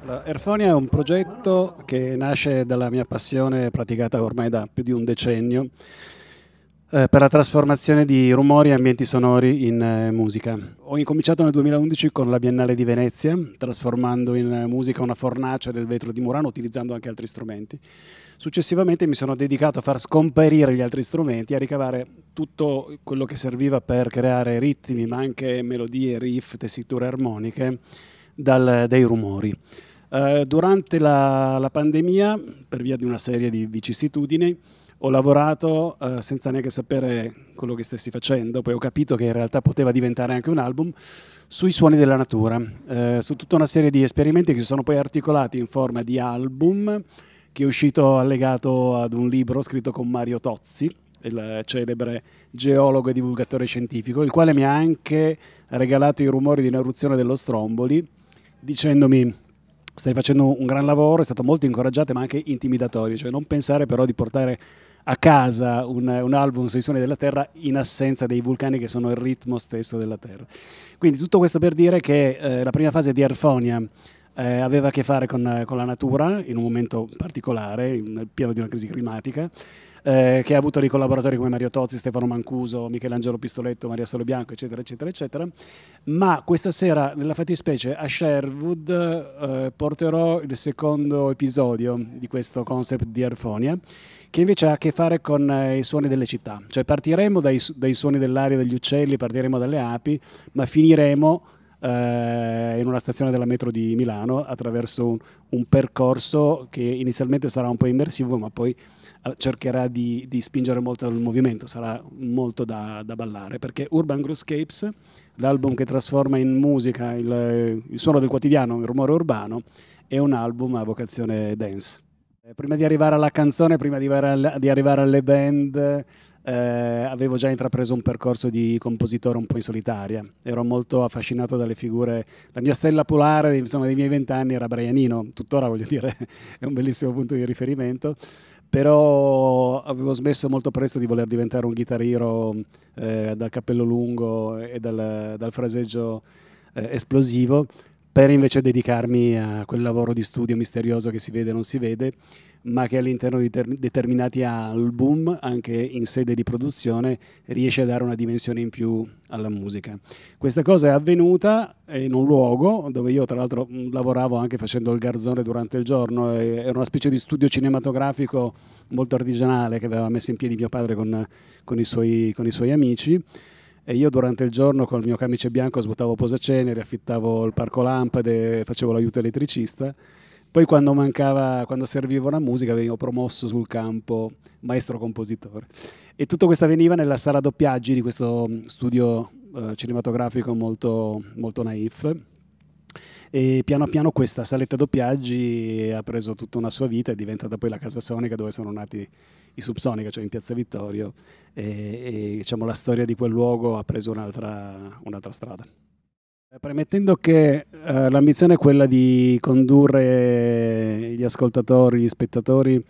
Allora, Airfonia è un progetto che nasce dalla mia passione praticata ormai da più di un decennio eh, per la trasformazione di rumori e ambienti sonori in eh, musica. Ho incominciato nel 2011 con la Biennale di Venezia, trasformando in eh, musica una fornace del vetro di Murano utilizzando anche altri strumenti. Successivamente mi sono dedicato a far scomparire gli altri strumenti, a ricavare tutto quello che serviva per creare ritmi, ma anche melodie, riff, tessiture armoniche dal, dai rumori. Eh, durante la, la, pandemia, per via di una serie di vicissitudini, ho lavorato eh, senza neanche sapere quello che stessi facendo, poi ho capito che in realtà poteva diventare anche un album sui suoni della natura, eh, su tutta una serie di esperimenti che si sono poi articolati in forma di album che è uscito allegato ad un libro scritto con Mario Tozzi, il celebre geologo e divulgatore scientifico, il quale mi ha anche regalato i rumori di un'eruzione dello Stromboli, dicendomi stai facendo un gran lavoro, è stato molto incoraggiante ma anche intimidatorio, cioè non pensare però di portare a casa un, un, album sui suoni della Terra in assenza dei vulcani che sono il ritmo stesso della Terra. Quindi tutto questo per dire che eh, la prima fase di Arfonia eh, aveva a che fare con, eh, con, la natura in un momento particolare, nel pieno di una crisi climatica, eh, che ha avuto dei collaboratori come Mario Tozzi, Stefano Mancuso, Michelangelo Pistoletto, Maria Solo Bianco, eccetera, eccetera, eccetera. Ma questa sera, nella fattispecie, a Sherwood eh, porterò il secondo episodio di questo concept di Arfonia, che invece ha a che fare con eh, i suoni delle città. Cioè partiremo dai, dai suoni dell'aria degli uccelli, partiremo dalle api, ma finiremo eh, in una stazione della metro di Milano attraverso un, un, percorso che inizialmente sarà un po' immersivo ma poi eh, cercherà di, di, spingere molto al movimento, sarà molto da, da ballare perché Urban Groovescapes, l'album che trasforma in musica il, il suono del quotidiano, il rumore urbano, è un album a vocazione dance. Prima di arrivare alla canzone, prima di arrivare alle band, eh, avevo già intrapreso un percorso di compositore un po' in solitaria. Ero molto affascinato dalle figure. La mia stella polare insomma, dei miei vent'anni era Brianino, tuttora voglio dire è un bellissimo punto di riferimento. Però avevo smesso molto presto di voler diventare un chitarrero eh, dal cappello lungo e dal, dal fraseggio eh, esplosivo per invece dedicarmi a quel lavoro di studio misterioso che si vede e non si vede ma che all'interno di determinati album, anche in sede di produzione, riesce a dare una dimensione in più alla musica. Questa cosa è avvenuta in un luogo dove io tra l'altro mm, lavoravo anche facendo il garzone durante il giorno, era una specie di studio cinematografico molto artigianale che aveva messo in piedi mio padre con, con, i, suoi, con i suoi amici e io durante il giorno col mio camice bianco sbuttavo posacenere, affittavo il parco lampade, facevo l'aiuto elettricista poi quando mancava, quando serviva una musica venivo promosso sul campo maestro compositore. E tutto questo avveniva nella sala doppiaggi di questo mm, studio eh, cinematografico molto, molto naif. E piano piano questa saletta doppiaggi ha preso tutta una sua vita, è diventata poi la casa sonica dove sono nati i Subsonica, cioè in Piazza Vittorio, e, e diciamo, la storia di quel luogo ha preso un'altra, un'altra strada. Eh, premettendo che eh, l'ambizione è quella di condurre gli ascoltatori, gli spettatori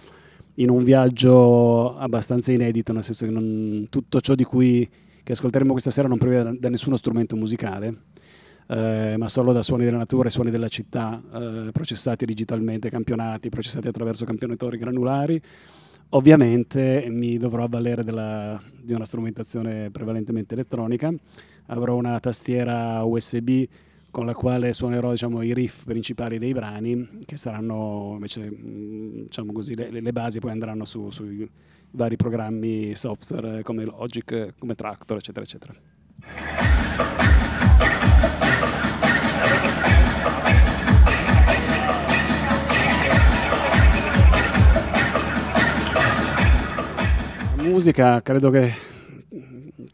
in un viaggio abbastanza inedito, nel senso che non, tutto ciò di cui ascolteremo questa sera non proviene da, da nessuno strumento musicale, eh, ma solo da suoni della natura e suoni della città, eh, processati digitalmente, campionati, processati attraverso campionatori granulari. Ovviamente mi dovrò avvalere della, di una strumentazione prevalentemente elettronica avrò una tastiera USB con la quale suonerò diciamo, i riff principali dei brani, che saranno invece mm, diciamo così, le, le, basi, poi andranno su, sui vari programmi software eh, come Logic, eh, come Tractor, eccetera, eccetera. musica credo che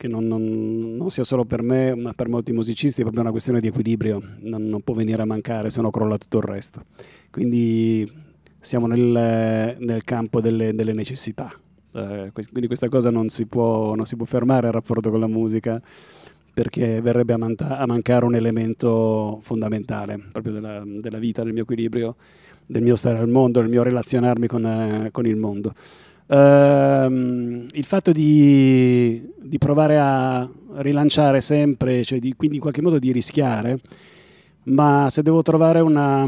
che non, non, non, sia solo per me, ma per molti musicisti, è proprio una questione di equilibrio, non, non può venire a mancare, se no crolla tutto il resto. Quindi siamo nel, nel campo delle, delle necessità, eh, quindi questa cosa non si, può, non si può fermare il rapporto con la musica perché verrebbe a, manta- a, mancare un elemento fondamentale proprio della, della, vita, del mio equilibrio, del mio stare al mondo, del mio relazionarmi con, eh, con il mondo. Ehm, il fatto di di provare a rilanciare sempre, cioè di, quindi in qualche modo di rischiare, ma se devo trovare una,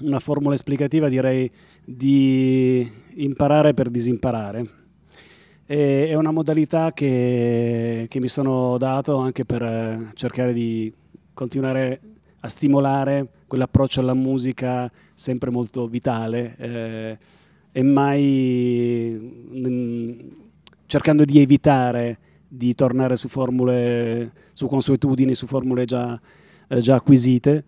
una formula esplicativa direi di imparare per disimparare. E, è una modalità che, che mi sono dato anche per cercare di continuare a stimolare quell'approccio alla musica sempre molto vitale eh, e mai mh, mm, cercando di evitare di tornare su formule, su consuetudini, su formule già, eh, già acquisite,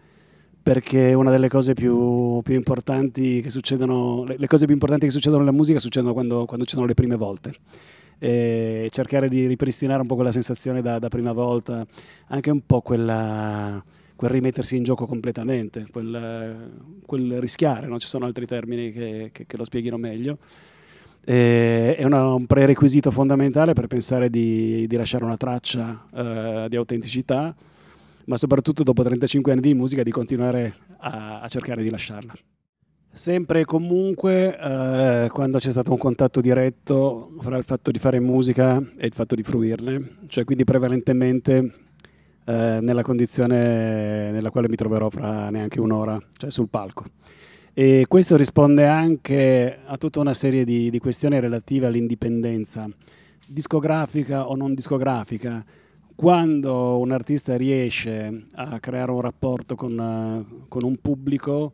perché una delle cose più, più importanti che succedono, le, le, cose più importanti che succedono nella musica succedono quando, quando ci sono le prime volte. E cercare di ripristinare un po' quella sensazione da, da prima volta, anche un po' quella, quel rimettersi in gioco completamente, quel, quel rischiare, non ci sono altri termini che, che, che lo spieghino meglio eh, è una, un prerequisito fondamentale per pensare di, di lasciare una traccia eh, di autenticità, ma soprattutto dopo 35 anni di musica di continuare a, a cercare di lasciarla. Sempre e comunque, eh, quando c'è stato un contatto diretto fra il fatto di fare musica e il fatto di fruirne, cioè quindi prevalentemente eh, nella condizione nella quale mi troverò fra neanche un'ora, cioè sul palco e questo risponde anche a tutta una serie di, di questioni relative all'indipendenza discografica o non discografica. Quando un artista riesce a creare un rapporto con, con un pubblico,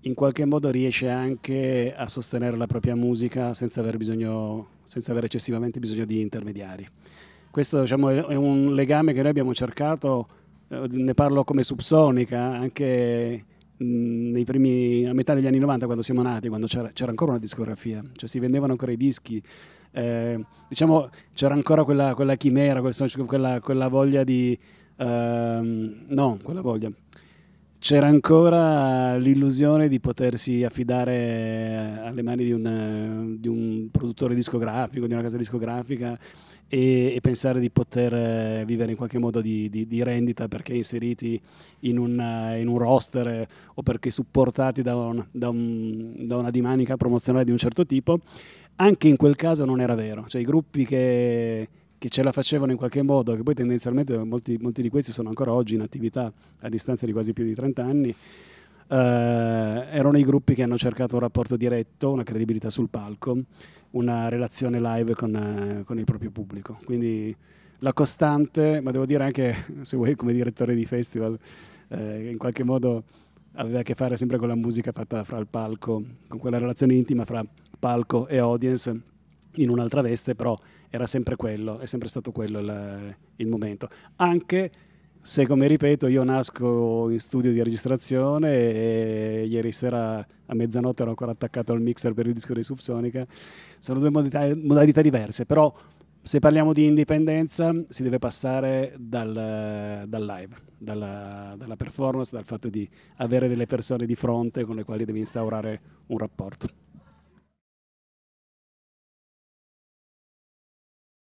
in qualche modo riesce anche a sostenere la propria musica senza avere, bisogno, senza aver eccessivamente bisogno di intermediari. Questo diciamo, è un legame che noi abbiamo cercato, eh, ne parlo come subsonica, anche nei primi, a metà degli anni 90 quando siamo nati, quando c'era, c'era ancora una discografia, cioè si vendevano ancora i dischi, eh, diciamo c'era ancora quella, quella chimera, quella, quella, voglia di... Ehm, no, quella voglia. C'era ancora l'illusione di potersi affidare eh, alle mani di un, di un produttore discografico, di una casa discografica e, e pensare di poter eh, vivere in qualche modo di, di, di rendita perché inseriti in un, eh, in un, roster eh, o perché supportati da, un, da, un, da una dinamica promozionale di un certo tipo, anche in quel caso non era vero. Cioè i gruppi che, che ce la facevano in qualche modo, che poi tendenzialmente molti, molti, di questi sono ancora oggi in attività a distanza di quasi più di 30 anni, Uh, erano i gruppi che hanno cercato un rapporto diretto, una credibilità sul palco, una relazione live con, uh, con, il proprio pubblico. Quindi la costante, ma devo dire anche, se vuoi, come direttore di festival, uh, in qualche modo aveva a che fare sempre con la musica fatta fra il palco, con quella relazione intima fra palco e audience in un'altra veste, però era sempre quello, è sempre stato quello il, il momento. Anche se come ripeto io nasco in studio di registrazione e ieri sera a mezzanotte ero ancora attaccato al mixer per il disco di Subsonica, sono due modalità, modalità diverse, però se parliamo di indipendenza si deve passare dal, dal live, dalla, dalla performance, dal fatto di avere delle persone di fronte con le quali devi instaurare un rapporto.